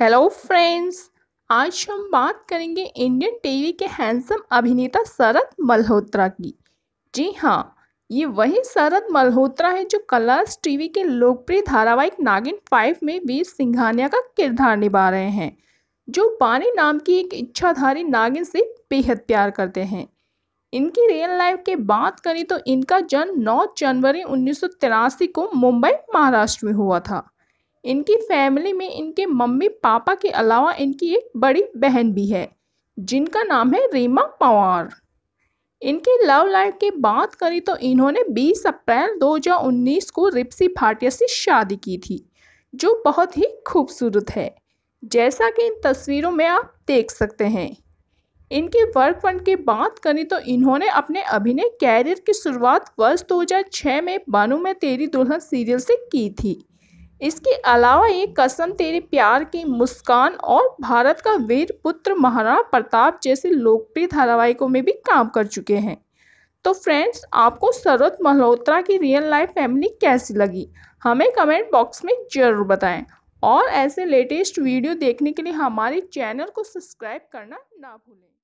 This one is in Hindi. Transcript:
हेलो फ्रेंड्स आज हम बात करेंगे इंडियन टीवी के हैंडसम अभिनेता शरद मल्होत्रा की जी हाँ ये वही शरद मल्होत्रा है जो कलर्स टीवी के लोकप्रिय धारावाहिक नागिन फाइव में वीर सिंघानिया का किरदार निभा रहे हैं जो बानी नाम की एक इच्छाधारी नागिन से बेहद प्यार करते हैं इनकी रियल लाइफ की बात करें तो इनका जन्म 9 जनवरी उन्नीस को मुंबई महाराष्ट्र में हुआ था इनकी फैमिली में इनके मम्मी पापा के अलावा इनकी एक बड़ी बहन भी है जिनका नाम है रीमा पवार इनकी लव लाइफ की बात करें तो इन्होंने 20 अप्रैल 2019 को रिप्सी भाटिया से शादी की थी जो बहुत ही खूबसूरत है जैसा कि इन तस्वीरों में आप देख सकते हैं इनके वर्क फंड की बात करें तो इन्होंने अपने अभिनय कैरियर की शुरुआत वर्ष 2006 में बानू में तेरी दुल्हन सीरियल से की थी इसके अलावा ये कसम तेरे प्यार की मुस्कान और भारत का वीर पुत्र महाराणा प्रताप जैसे लोकप्रिय धारावाहिकों में भी काम कर चुके हैं तो फ्रेंड्स आपको सरोज मल्होत्रा की रियल लाइफ फैमिली कैसी लगी हमें कमेंट बॉक्स में ज़रूर बताएं और ऐसे लेटेस्ट वीडियो देखने के लिए हमारे चैनल को सब्सक्राइब करना ना भूलें